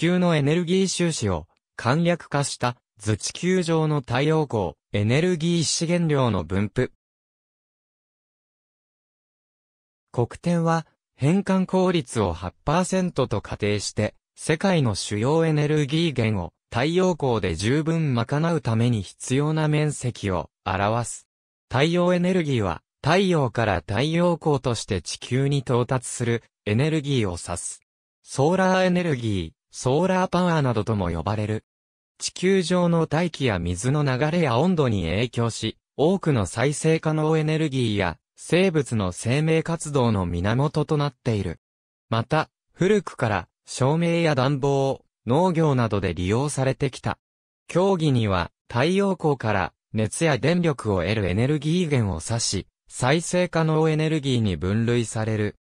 球のエネルギー収支を簡略化した図地球上の太陽光、エネルギー資源量の分布。国典は変換効率を8%と仮定して、世界の主要エネルギー源を太陽光で十分賄うために必要な面積を表す。太陽エネルギーは太陽から太陽光として地球に到達するエネルギーを指す。ソーラーエネルギー、ソーラーパワーなどとも呼ばれる。地球上の大気や水の流れや温度に影響し、多くの再生可能エネルギーや生物の生命活動の源となっている。また、古くから照明や暖房、農業などで利用されてきた。競技には太陽光から熱や電力を得るエネルギー源を指し、再生可能エネルギーに分類される。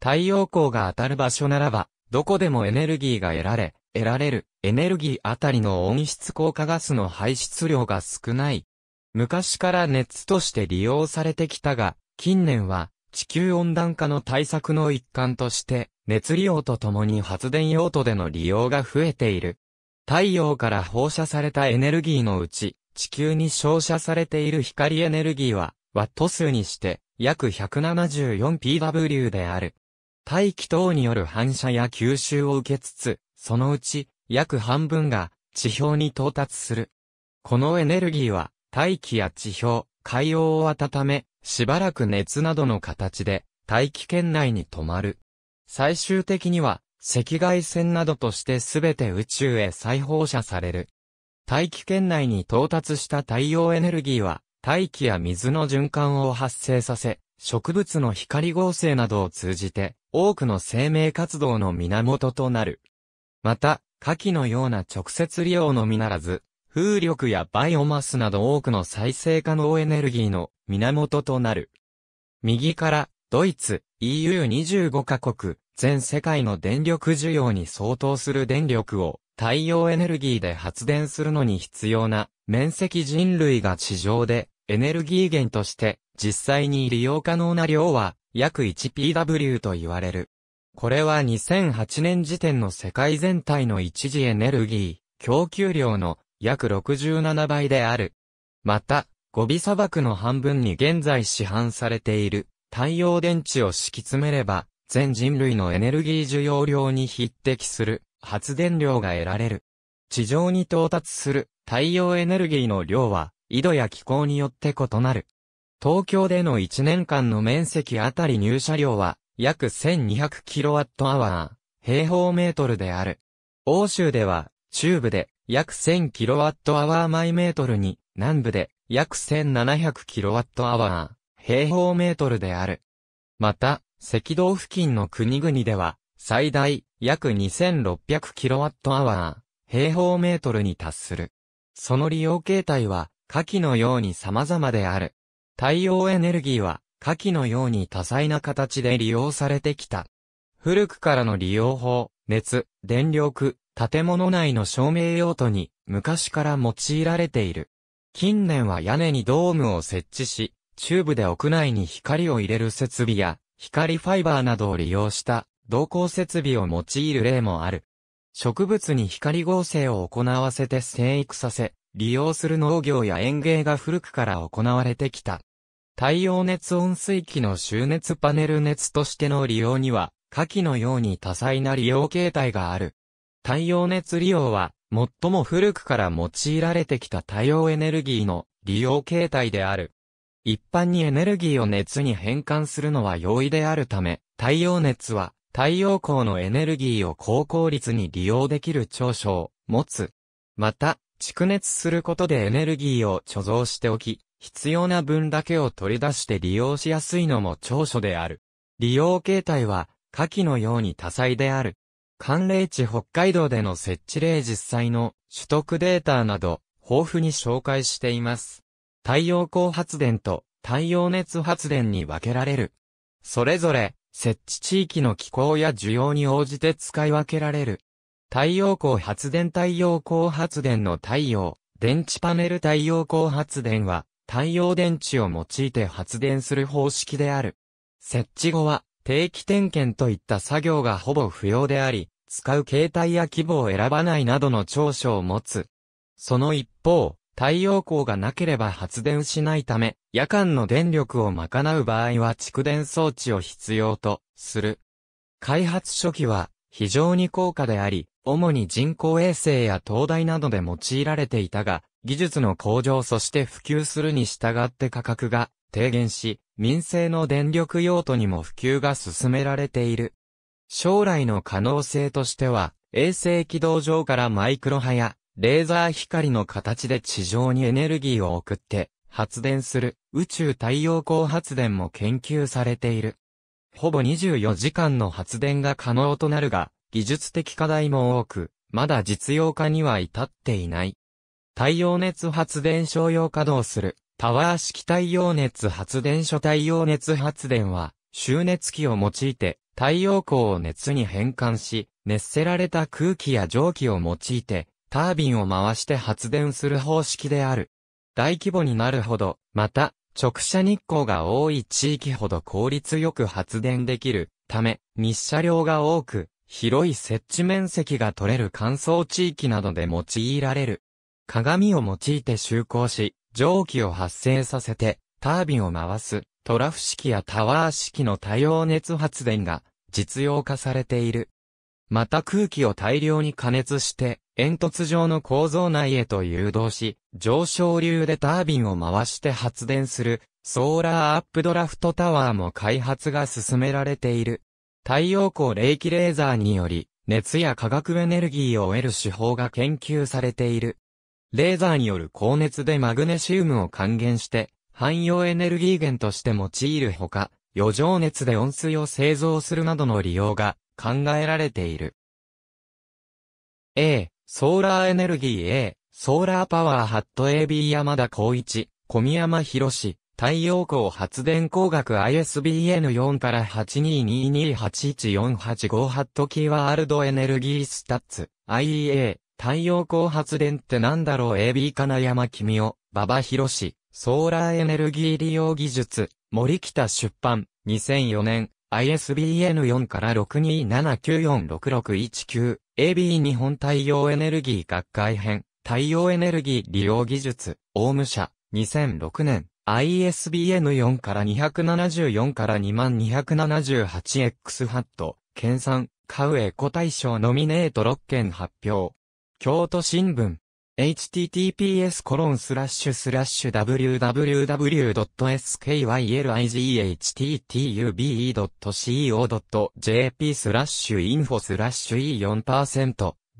太陽光が当たる場所ならば、どこでもエネルギーが得られ、得られるエネルギーあたりの温室効果ガスの排出量が少ない。昔から熱として利用されてきたが、近年は地球温暖化の対策の一環として、熱利用とともに発電用途での利用が増えている。太陽から放射されたエネルギーのうち、地球に照射されている光エネルギーは、ワット数にして、約 174pW である。大気等による反射や吸収を受けつつ、そのうち約半分が地表に到達する。このエネルギーは大気や地表、海洋を温め、しばらく熱などの形で大気圏内に止まる。最終的には赤外線などとして全て宇宙へ再放射される。大気圏内に到達した太陽エネルギーは大気や水の循環を発生させ、植物の光合成などを通じて、多くの生命活動の源となる。また、火器のような直接利用のみならず、風力やバイオマスなど多くの再生可能エネルギーの源となる。右から、ドイツ、EU25 カ国、全世界の電力需要に相当する電力を太陽エネルギーで発電するのに必要な面積人類が地上でエネルギー源として実際に利用可能な量は約 1PW と言われる。これは2008年時点の世界全体の一時エネルギー供給量の約67倍である。また、ゴビ砂漠の半分に現在市販されている太陽電池を敷き詰めれば全人類のエネルギー需要量に匹敵する発電量が得られる。地上に到達する太陽エネルギーの量は、緯度や気候によって異なる。東京での1年間の面積あたり入車量は約 1200kWh 平方メートルである。欧州では中部で約 1000kWh マイメートルに南部で約 1700kWh 平方メートルである。また、赤道付近の国々では最大約 2600kWh 平方メートルに達する。その利用形態は下記のように様々である。太陽エネルギーは、下記のように多彩な形で利用されてきた。古くからの利用法、熱、電力、建物内の照明用途に昔から用いられている。近年は屋根にドームを設置し、チューブで屋内に光を入れる設備や、光ファイバーなどを利用した動向設備を用いる例もある。植物に光合成を行わせて生育させ、利用する農業や園芸が古くから行われてきた。太陽熱温水器の集熱パネル熱としての利用には、下記のように多彩な利用形態がある。太陽熱利用は、最も古くから用いられてきた太陽エネルギーの利用形態である。一般にエネルギーを熱に変換するのは容易であるため、太陽熱は太陽光のエネルギーを高効率に利用できる長所を持つ。また、蓄熱することでエネルギーを貯蔵しておき、必要な分だけを取り出して利用しやすいのも長所である。利用形態は、下記のように多彩である。寒冷地北海道での設置例実際の取得データなど、豊富に紹介しています。太陽光発電と太陽熱発電に分けられる。それぞれ、設置地域の気候や需要に応じて使い分けられる。太陽光発電太陽光発電の太陽、電池パネル太陽光発電は、太陽電池を用いて発電する方式である。設置後は、定期点検といった作業がほぼ不要であり、使う携帯や規模を選ばないなどの長所を持つ。その一方、太陽光がなければ発電しないため、夜間の電力を賄う場合は蓄電装置を必要とする。開発初期は非常に高価であり、主に人工衛星や灯台などで用いられていたが、技術の向上そして普及するに従って価格が低減し、民生の電力用途にも普及が進められている。将来の可能性としては、衛星軌道上からマイクロ波やレーザー光の形で地上にエネルギーを送って発電する宇宙太陽光発電も研究されている。ほぼ24時間の発電が可能となるが、技術的課題も多く、まだ実用化には至っていない。太陽熱発電商用稼働する、タワー式太陽熱発電所太陽熱発電は、収熱器を用いて、太陽光を熱に変換し、熱せられた空気や蒸気を用いて、タービンを回して発電する方式である。大規模になるほど、また、直射日光が多い地域ほど効率よく発電できるため、日射量が多く、広い設置面積が取れる乾燥地域などで用いられる。鏡を用いて就航し、蒸気を発生させて、タービンを回す、トラフ式やタワー式の多様熱発電が実用化されている。また空気を大量に加熱して、煙突状の構造内へと誘導し、上昇流でタービンを回して発電する、ソーラーアップドラフトタワーも開発が進められている。太陽光冷気レーザーにより、熱や化学エネルギーを得る手法が研究されている。レーザーによる高熱でマグネシウムを還元して、汎用エネルギー源として用いるほか、余剰熱で温水を製造するなどの利用が考えられている。A、ソーラーエネルギー A、ソーラーパワーハット AB 山田光一、小宮山博士、太陽光発電工学 ISBN4 から8 2 2 2 8 1 4 8 5ハットキーワールドエネルギースタッツ、IEA、太陽光発電ってなんだろう AB 金山君を、馬場博士、ソーラーエネルギー利用技術、森北出版、2004年、ISBN4 から627946619、AB 日本太陽エネルギー学会編。太陽エネルギー利用技術、オーム社、2006年、ISBN4 から274から 2278X ハット、県産、カウエコ大賞ノミネート6件発表。京都新聞。https コロンスラッシュスラッシュ www.skylighttube.co.jp スラッシュインフォスラッシュ e4%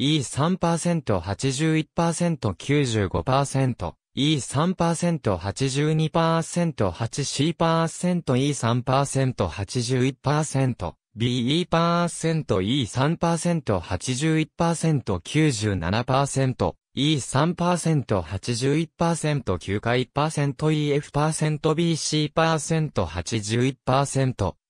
E3%、81%、95%、E3%、82%、8C%、E3%、81%、BE%、E3%、81%、9 7 E3%、81%、9回1%、EF%、BC%、81%、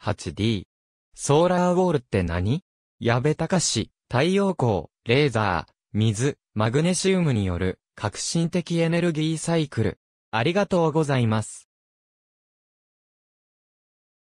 8D。ソーラーウォールって何矢部隆、太陽光、レーザー、水、マグネシウムによる革新的エネルギーサイクル。ありがとうございます。